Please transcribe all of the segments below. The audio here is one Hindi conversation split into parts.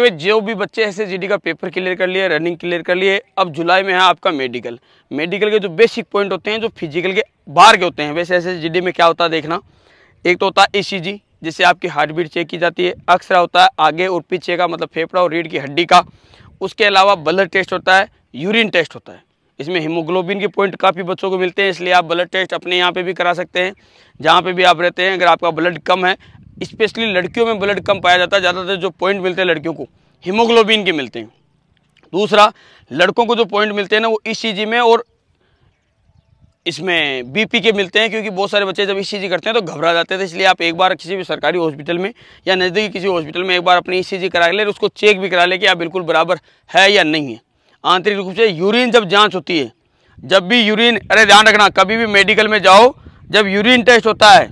जो भी बच्चे एस जी का पेपर क्लियर कर लिए रनिंग क्लियर कर लिए अब जुलाई में है आपका मेडिकल मेडिकल के जो बेसिक पॉइंट होते हैं जो फिजिकल के बाहर के होते हैं वैसे ऐसे जी में क्या होता है देखना एक तो होता है ई e जिससे आपकी हार्ट बीट चेक की जाती है अक्सर होता है आगे और पीछे का मतलब फेफड़ा और रीढ़ की हड्डी का उसके अलावा ब्लड टेस्ट होता है यूरिन टेस्ट होता है इसमें हीमोग्लोबिन के पॉइंट काफ़ी बच्चों को मिलते हैं इसलिए आप ब्लड टेस्ट अपने यहाँ पे भी करा सकते हैं जहाँ पे भी आप रहते हैं अगर आपका ब्लड कम है स्पेशली लड़कियों में ब्लड कम पाया जाता है ज़्यादातर जो पॉइंट मिलते हैं लड़कियों को हीमोग्लोबिन के मिलते हैं दूसरा लड़कों को जो पॉइंट मिलते हैं ना वो ई e में और इसमें बीपी के मिलते हैं क्योंकि बहुत सारे बच्चे जब ई e करते हैं तो घबरा जाते थे इसलिए आप एक बार किसी भी सरकारी हॉस्पिटल में या नज़दीकी किसी हॉस्पिटल में एक बार अपनी ई e करा ले उसको चेक भी करा ले कि आप बिल्कुल बराबर है या नहीं है आंतरिक रूप से यूरिन जब जाँच होती है जब भी यूरिन अरे ध्यान रखना कभी भी मेडिकल में जाओ जब यूरिन टेस्ट होता है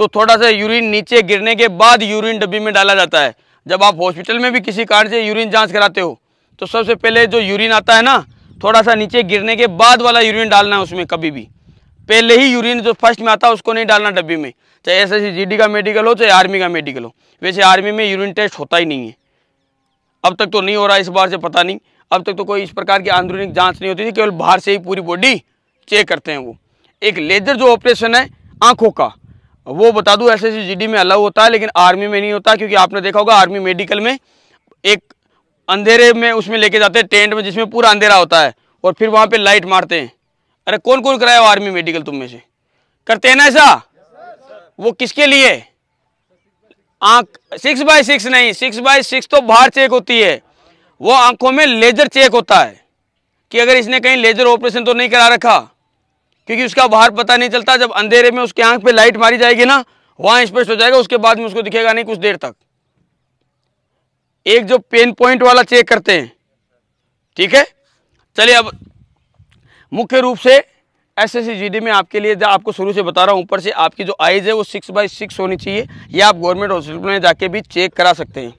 तो थोड़ा सा यूरिन नीचे गिरने के बाद यूरिन डब्बी में डाला जाता है जब आप हॉस्पिटल में भी किसी कारण से यूरिन जाँच कराते हो तो सबसे पहले जो यूरिन आता है ना थोड़ा सा नीचे गिरने के बाद वाला यूरिन डालना है उसमें कभी भी पहले ही यूरिन जो फर्स्ट में आता है उसको नहीं डालना डब्बी में चाहे एस एस का मेडिकल हो चाहे आर्मी का मेडिकल हो वैसे आर्मी में यूरिन टेस्ट होता ही नहीं है अब तक तो नहीं हो रहा इस बार से पता नहीं अब तक तो कोई इस प्रकार की आंदोलनिक जाँच नहीं होती थी केवल बाहर से ही पूरी बॉडी चेक करते हैं वो एक लेजर जो ऑपरेशन है आँखों का वो बता दूं एस एस में अलाउ होता है लेकिन आर्मी में नहीं होता क्योंकि आपने देखा होगा आर्मी मेडिकल में एक अंधेरे में उसमें लेके जाते हैं टेंट में जिसमें पूरा अंधेरा होता है और फिर वहाँ पे लाइट मारते हैं अरे कौन कौन कराया आर्मी मेडिकल तुम में से करते हैं ना ऐसा वो किसके लिए आंख सिक्स बाय सिक्स नहीं सिक्स बाय सिक्स तो बाहर चेक होती है वो आंखों में लेजर चेक होता है कि अगर इसने कहीं लेजर ऑपरेशन तो नहीं करा रखा क्योंकि उसका बाहर पता नहीं चलता जब अंधेरे में उसकी आंख पे लाइट मारी जाएगी ना वहां स्पष्ट हो जाएगा उसके बाद में उसको दिखेगा नहीं कुछ देर तक एक जो पेन पॉइंट वाला चेक करते हैं ठीक है चलिए अब मुख्य रूप से एस एस में आपके लिए आपको शुरू से बता रहा हूँ ऊपर से आपकी जो आईज है वो सिक्स बाई सिक्स होनी चाहिए या आप गवर्नमेंट हॉस्पिटल में जाके भी चेक करा सकते हैं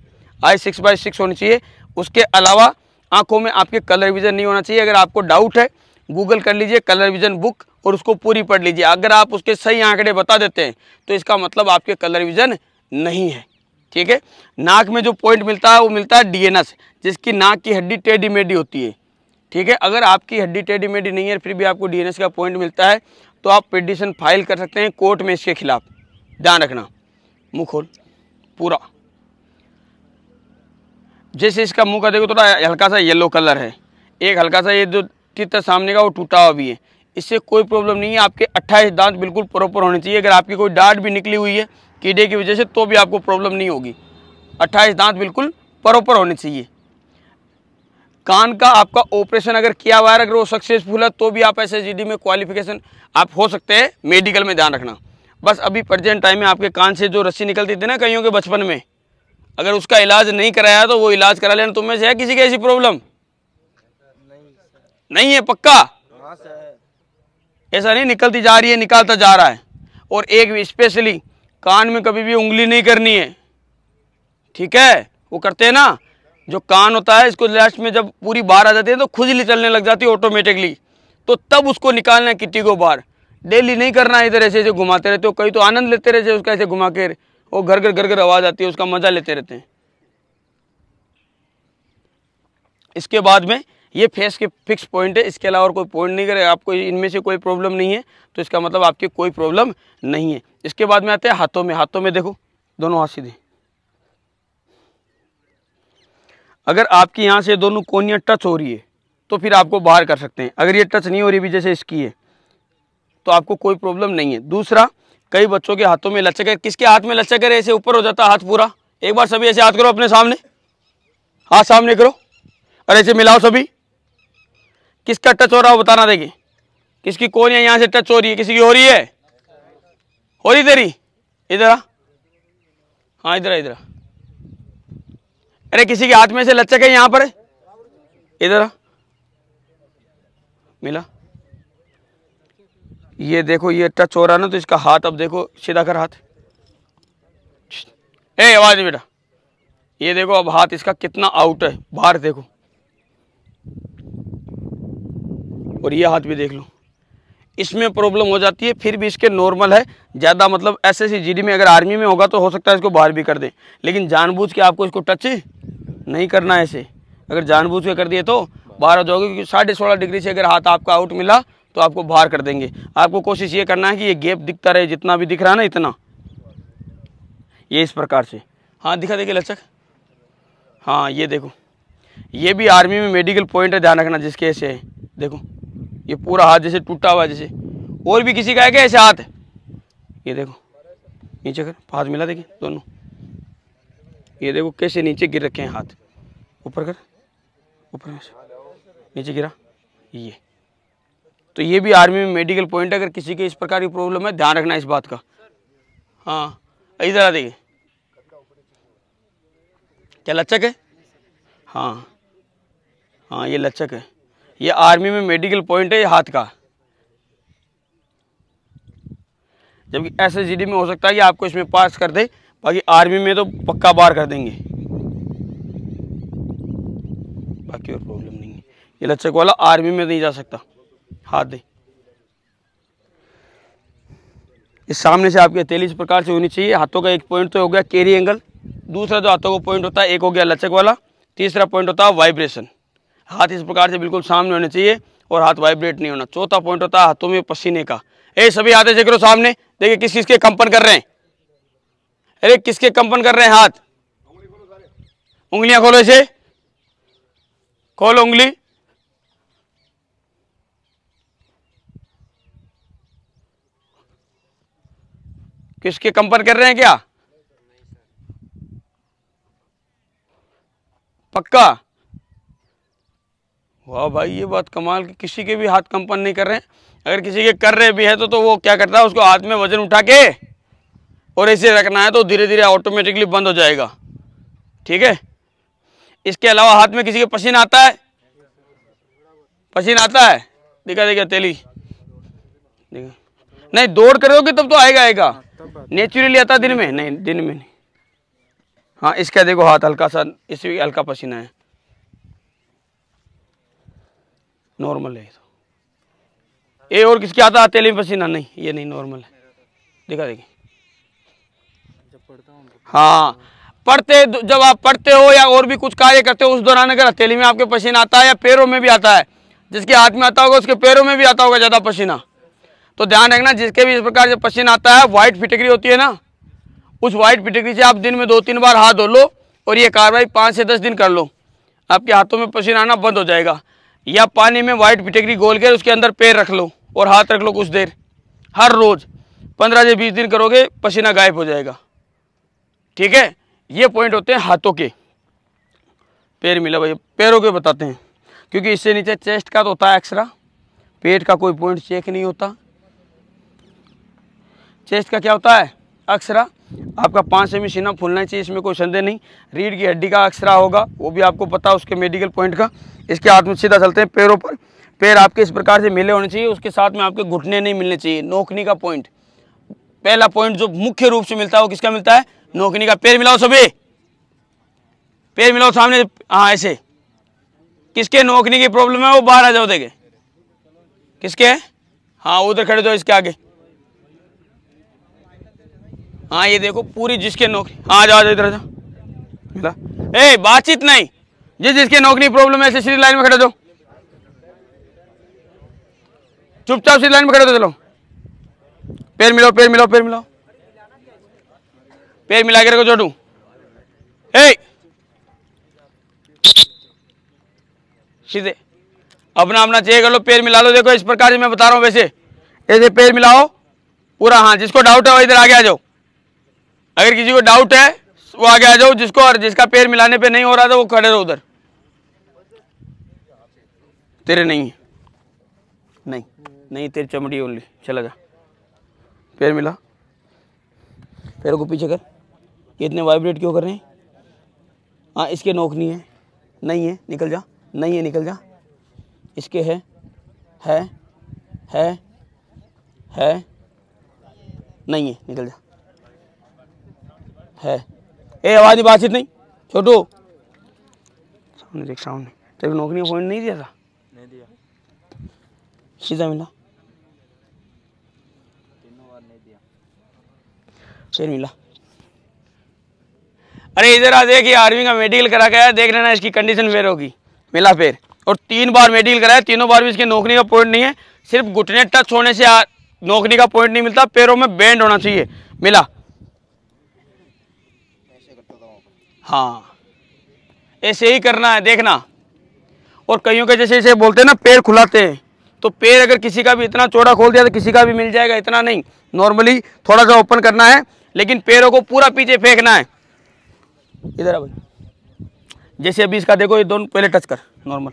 आई सिक्स बाई सिक्स होनी चाहिए उसके अलावा आंखों में आपके कलर विजन नहीं होना चाहिए अगर आपको डाउट है गूगल कर लीजिए कलर विजन बुक और उसको पूरी पढ़ लीजिए अगर आप उसके सही आंकड़े बता देते हैं तो इसका मतलब आपके कलर विजन नहीं है ठीक है नाक में जो पॉइंट मिलता है वो मिलता है डीएनएस जिसकी नाक की हड्डी टेढ़ी मेढ़ी होती है ठीक है अगर आपकी हड्डी टेढ़ी मेढ़ी नहीं है फिर भी आपको डीएनएस का पॉइंट मिलता है तो आप पिटिशन फाइल कर सकते हैं कोर्ट में इसके खिलाफ ध्यान रखना मुँह खोल पूरा जैसे इसका मुँह का देखो थोड़ा हल्का सा येलो कलर है एक हल्का सा ये जो की तरह सामने का वो टूटा हुआ भी है इससे कोई प्रॉब्लम नहीं है आपके अट्ठाईस दांत बिल्कुल प्रॉपर होने चाहिए अगर आपकी कोई डांट भी निकली हुई है कीड़े की वजह से तो भी आपको प्रॉब्लम नहीं होगी अट्ठाईस दांत बिल्कुल प्रॉपर होने चाहिए कान का आपका ऑपरेशन अगर किया हुआ है अगर वो सक्सेसफुल है तो भी आप एस में क्वालिफिकेशन आप हो सकते हैं मेडिकल में ध्यान रखना बस अभी प्रजेंट टाइम में आपके कान से जो रस्सी निकलती थी ना कहीं के बचपन में अगर उसका इलाज नहीं कराया तो वो इलाज करा लेना तुम्हें तो से है किसी की ऐसी प्रॉब्लम नहीं है पक्का हाँ, ऐसा नहीं निकलती जा रही है निकालता जा रहा है और एक स्पेशली कान में कभी भी उंगली नहीं करनी है ठीक है वो करते हैं ना जो कान होता है इसको लास्ट में जब पूरी बाहर आ जाती है तो खुजली चलने लग जाती है ऑटोमेटिकली तो तब उसको निकालना है किट्टी को बाहर डेली नहीं करना इधर ऐसे ऐसे घुमाते रहते हो कहीं तो आनंद लेते रहते उसका ऐसे घुमा के वो घर घर घर घर आवाज़ आती है उसका मज़ा लेते रहते हैं इसके बाद में ये फेस के फिक्स पॉइंट है इसके अलावा और कोई पॉइंट नहीं करेगा आपको इनमें से कोई प्रॉब्लम नहीं है तो इसका मतलब आपकी कोई प्रॉब्लम नहीं है इसके बाद में आते हैं हाथों में हाथों में देखो दोनों हाथ सीधे अगर आपकी यहाँ से दोनों कोनियाँ टच हो रही है तो फिर आपको बाहर कर सकते हैं अगर ये टच नहीं हो रही भी जैसे इसकी है तो आपको कोई प्रॉब्लम नहीं है दूसरा कई बच्चों के हाथों में लचक है किसके हाथ में लचक है ऐसे ऊपर हो जाता है हाथ पूरा एक बार सभी ऐसे हाथ करो अपने सामने हाथ सामने करो और ऐसे मिलाओ सभी किसका टच हो रहा हो बताना देगी किसकी है यहाँ से टच हो रही है किसी की हो रही है हो रही तेरी इधर आ हाँ इधर इधर अरे किसी के हाथ में से लचक है यहाँ पर इधर मिला ये देखो ये टच हो रहा ना तो इसका हाथ अब देखो सीधा कर हाथ ए आवाज बेटा ये देखो अब हाथ इसका कितना आउट है बाहर देखो और ये हाथ भी देख लो इसमें प्रॉब्लम हो जाती है फिर भी इसके नॉर्मल है ज़्यादा मतलब एस एस में अगर आर्मी में होगा तो हो सकता है इसको बाहर भी कर दें लेकिन जानबूझ के आपको इसको टच नहीं करना है ऐसे अगर जानबूझ के कर दिए तो बाहर हो जाओगे क्योंकि साढ़े सोलह डिग्री से अगर हाथ आपका आउट मिला तो आपको बाहर कर देंगे आपको कोशिश ये करना है कि ये गैप दिखता रहे जितना भी दिख रहा है ना इतना ये इस प्रकार से हाँ दिखा देखिए लचक हाँ ये देखो ये भी आर्मी में मेडिकल पॉइंट है ध्यान रखना जिसके ऐसे है देखो ये पूरा हाथ जैसे टूटा हुआ जैसे और भी किसी का है क्या ऐसे हाथ ये देखो नीचे कर हाथ मिला देखिए दोनों ये देखो कैसे नीचे गिर रखे हैं हाथ ऊपर कर ऊपर नीचे गिरा ये तो ये भी आर्मी में मेडिकल पॉइंट है अगर किसी के इस प्रकार की प्रॉब्लम है ध्यान रखना इस बात का हाँ इधर आ देखिए क्या लचक है हाँ हाँ ये लचक है ये आर्मी में मेडिकल पॉइंट है ये हाथ का जबकि एस एस में हो सकता है कि आपको इसमें पास कर दे बाकी आर्मी में तो पक्का बार कर देंगे बाकी और प्रॉब्लम नहीं है ये लचक वाला आर्मी में नहीं जा सकता हाथ दे इस सामने से आपकी हथेली इस प्रकार से होनी चाहिए हाथों का एक पॉइंट तो हो गया कैरी एंगल दूसरा जो हाथों का पॉइंट होता है एक हो गया लचक वाला तीसरा पॉइंट होता है वाइब्रेशन हाथ इस प्रकार से बिल्कुल सामने होने चाहिए और हाथ वाइब्रेट नहीं होना चौथा पॉइंट होता है हाथों में पसीने का ए सभी हाथ ऐसे करो सामने देखिए किस किसके कंपन कर रहे हैं अरे किसके कंपन कर रहे हैं हाथ उंगलियां खोलो इसे खोलो उंगली किसके कंपन कर रहे हैं क्या पक्का वाह भाई ये बात कमाल की किसी के भी हाथ कंपन नहीं कर रहे हैं अगर किसी के कर रहे भी है तो तो वो क्या करता है उसको हाथ में वजन उठा के और ऐसे रखना है तो धीरे धीरे ऑटोमेटिकली बंद हो जाएगा ठीक है इसके अलावा हाथ में किसी के पसीना आता है पसीना आता है दिखा देखा तेली देखा नहीं दौड़ करोगे तब तो आएगा आएगा नेचुरली आता दिन में नहीं दिन में नहीं हाँ इसका देखो हाथ हल्का सा इस हल्का पसीना है नॉर्मल है तो। ये और किसके आता है तेली पसीना नहीं ये नहीं नॉर्मल है देखा देखिए हाँ पढ़ते जब आप पढ़ते हो या और भी कुछ कार्य करते हो उस दौरान अगर हथेली में आपके पसीना आता है या पैरों में भी आता है जिसके हाथ में आता होगा उसके पैरों में भी आता होगा ज़्यादा पसीना तो ध्यान रखना जिसके भी इस प्रकार से पसीना आता है वाइट फिटकरी होती है ना उस वाइट फिटकरी से आप दिन में दो तीन बार हाथ धो लो और ये कार्रवाई पाँच से दस दिन कर लो आपके हाथों में पसीना आना बंद हो जाएगा या पानी में वाइट भिटकरी गोल कर उसके अंदर पैर रख लो और हाथ रख लो कुछ देर हर रोज़ पंद्रह से बीस दिन करोगे पसीना गायब हो जाएगा ठीक है ये पॉइंट होते हैं हाथों के पैर मिला भाई पैरों के बताते हैं क्योंकि इससे नीचे चेस्ट का तो होता है एक्सरा पेट का कोई पॉइंट चेक नहीं होता चेस्ट का क्या होता है अक्सरा आपका पाँच सेमी सीना फूलना चाहिए इसमें कोई संदेह नहीं रीढ़ की हड्डी का अक्सरा होगा वो भी आपको पता उसके मेडिकल पॉइंट का इसके हाथ में सीधा चलते हैं पैरों पर पैर आपके इस प्रकार से मिले होने चाहिए उसके साथ में आपके घुटने नहीं मिलने चाहिए नोकनी का पॉइंट पहला पॉइंट जो मुख्य रूप से मिलता है वो किसका मिलता है नोकनी का पैर मिलाओ सभी पैर मिलाओ सामने हाँ ऐसे किसके नोकनी की प्रॉब्लम है वो बाहर आ जाओ देखे किसके हाँ उधर खड़े जाओ इसके आगे हाँ ये देखो पूरी जिसके नौकरी हाँ जाओ इधर जाओ मिला ए बातचीत नहीं जिस जिसके नौकरी प्रॉब्लम है ऐसे सीधी लाइन में खड़े दो चुपचाप सीधी लाइन में खड़े दो चलो पैर मिलाओ पैर मिलाओ पैर मिलाओ पैर मिला के रखो छोटू ए सीधे अपना अपना चेक कर लो पैर मिला लो देखो इस प्रकार से मैं बता रहा हूँ वैसे ऐसे पैर मिलाओ पूरा हाँ जिसको डाउट है वो इधर आगे आ जाओ अगर किसी को डाउट है वो आगे आ जाओ जिसको और जिसका पैर मिलाने पे नहीं हो रहा था वो खड़े रहो उधर तेरे नहीं है नहीं नहीं तेरी चमड़ी ओनली चला जा पैर मिला पैरों को पीछे कर ये इतने वाइब्रेट क्यों कर रहे हैं हाँ इसके नोक नहीं है नहीं है निकल जा नहीं है निकल जा इसके है है है है नहीं है निकल जा है ए आवाज़ नहीं बातचीत नहीं छोटू सामने देख सामने तेरे नौकरी अपॉइंट नहीं दिया था नहीं दिया सीधा मिला शेर मिला अरे इधर आ देखिए आर्मी का मेडिकल करा गया देख लेना इसकी कंडीशन फेर होगी मिला फेर और तीन बार मेडिकल कराया तीनों बार भी इसके नौकरी का पॉइंट नहीं है सिर्फ घुटने टच होने से नौकरी का पॉइंट नहीं मिलता पैरों में बैंड होना चाहिए मिला हाँ ऐसे ही करना है देखना और कईयों के जैसे जैसे बोलते हैं ना पैर खुलाते हैं तो पैर अगर किसी का भी इतना चौड़ा खोल दिया तो किसी का भी मिल जाएगा इतना नहीं नॉर्मली थोड़ा सा ओपन करना है लेकिन पैरों को पूरा पीछे फेंकना है इधर अब जैसे अभी इसका देखो ये दोनों पहले टच कर नॉर्मल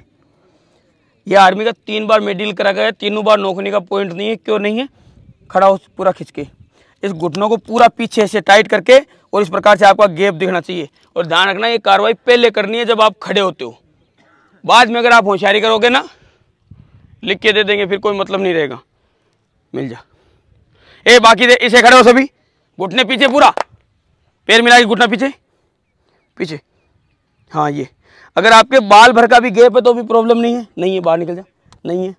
ये आर्मी का तीन बार मेडिल करा गया है तीनों बार नोकने का पॉइंट नहीं है क्यों नहीं है खड़ा हो पूरा खींच के इस घुटनों को पूरा पीछे से टाइट करके और इस प्रकार से आपका गैप दिखना चाहिए और ध्यान रखना ये कार्रवाई पहले करनी है जब आप खड़े होते हो बाद में अगर आप होशियारी करोगे ना लिख के दे देंगे फिर कोई मतलब नहीं रहेगा मिल जा ए बाकी दे इसे खड़े हो सभी घुटने पीछे पूरा पैर मिला के घुटना पीछे पीछे हाँ ये अगर आपके बाल भर का भी गैप है तो भी प्रॉब्लम नहीं है नहीं है बाहर निकल जा नहीं है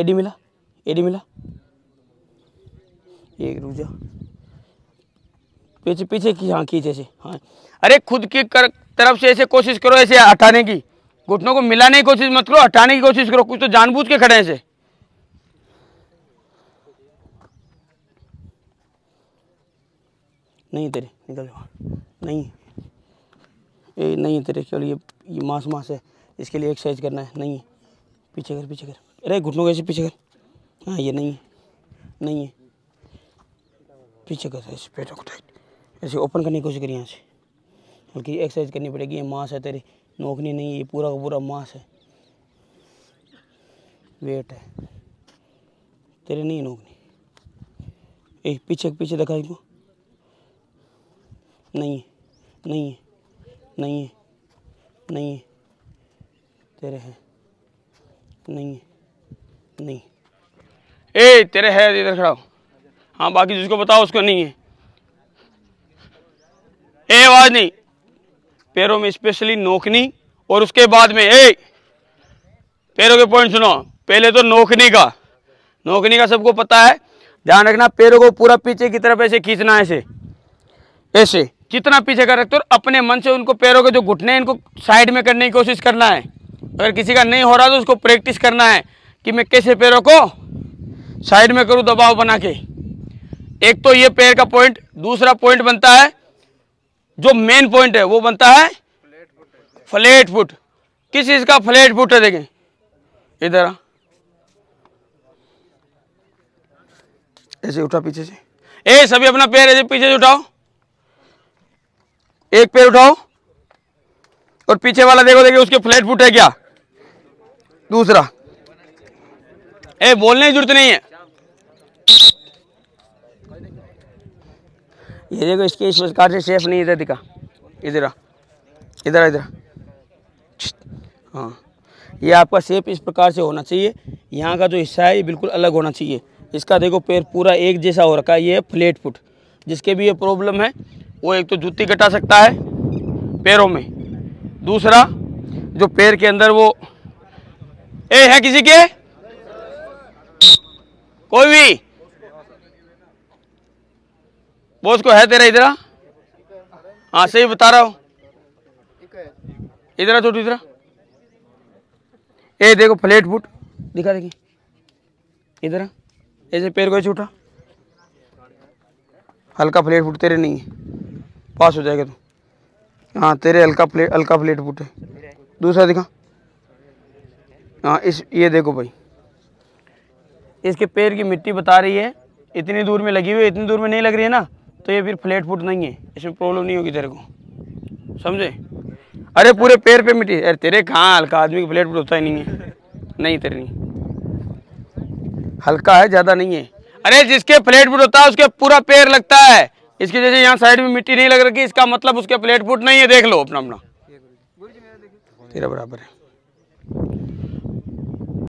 एडी मिला एडी मिला एक रुक जा पीछे पीछे की हाँ खींचे ऐसे हाँ अरे खुद की कर, तरफ से ऐसे कोशिश करो ऐसे हटाने की घुटनों को मिलाने की कोशिश मत करो हटाने की कोशिश करो कुछ तो जानबूझ के खड़े ऐसे नहीं तेरे निकल जाओ नहीं ये नहीं तेरे केवल ये ये मास मास है इसके लिए एक्सरसाइज करना है नहीं है पीछे कर पीछे कर अरे घुटनों को ऐसे पीछे कर हाँ ये नहीं है नहीं है पीछे का साइज पेटों को टाइट ऐसे ओपन करने की कोशिश करिए यहाँ से बल्कि एक्सरसाइज करनी पड़ेगी ये मांस है तेरी नोकनी नहीं ये पूरा का पूरा मांस है वेट है तेरे नहीं नोकनी ए पीछे पीछे दिखाई इसको नहीं है नहीं है नहीं है नहीं है तेरे है नहीं है नहीं ए तेरे है इधर खड़ा हाँ बाकी जिसको बताओ उसको नहीं है ए आवाज नहीं पैरों में स्पेशली नोकनी और उसके बाद में ए पैरों के पॉइंट सुनो पहले तो नोकनी का नोकनी का सबको पता है ध्यान रखना पैरों को पूरा पीछे की तरफ ऐसे खींचना है ऐसे ऐसे जितना पीछे कर रखते हो अपने मन से उनको पैरों के जो घुटने हैं इनको साइड में करने की कोशिश करना है अगर किसी का नहीं हो रहा तो उसको प्रैक्टिस करना है कि मैं कैसे पैरों को साइड में करूँ दबाव बना के एक तो ये पेड़ का पॉइंट दूसरा पॉइंट बनता है जो मेन पॉइंट है वो बनता है फ्लेट फुट किस चीज़ का फ्लेट फुट है देखें इधर ऐसे उठा पीछे से ए सभी अपना पैर ऐसे पीछे से उठाओ एक पैर उठाओ और पीछे वाला देखो देखिए उसके फ्लैट फुट है क्या दूसरा ए बोलने की जरूरत नहीं है ये देखो इसके इस से सेफ नहीं इधर दिखा इधर इधर इधर हाँ ये आपका सेप इस प्रकार से होना चाहिए यहाँ का जो हिस्सा है ये बिल्कुल अलग होना चाहिए इसका देखो पैर पूरा एक जैसा हो रखा है ये फ्लेट फुट जिसके भी ये प्रॉब्लम है वो एक तो जूती कटा सकता है पैरों में दूसरा जो पैर के अंदर वो ए है किसी के कोई भी बोस को है तेरा इधर हाँ सही बता रहा हूँ इधर छोटू इधर ये देखो प्लेट फुट दिखा देखिए इधर ऐसे पैर को छूटा हल्का प्लेट फुट तेरे नहीं है पास हो जाएगा तू हाँ तेरे हल्का प्लेट हल्का प्लेट फुट है दूसरा दिखा हाँ इस ये देखो भाई इसके पैर की मिट्टी बता रही है इतनी दूर में लगी हुई है इतनी दूर में नहीं लग रही है ना तो ये फिर फ्लैट फुट नहीं है इसमें प्रॉब्लम नहीं होगी तेरे को समझे अरे पूरे पैर पे मिट्टी अरे तेरे कहाँ हल्का आदमी का फ्लैट फुट होता ही नहीं है नहीं तेरे नहीं हल्का है ज़्यादा नहीं है अरे जिसके फ्लैट फुट होता है उसके पूरा पैर लगता है इसके जैसे यहाँ साइड में मिट्टी नहीं लग रखी इसका मतलब उसके प्लेट फुट नहीं है देख लो अपना अपना तेरा बराबर है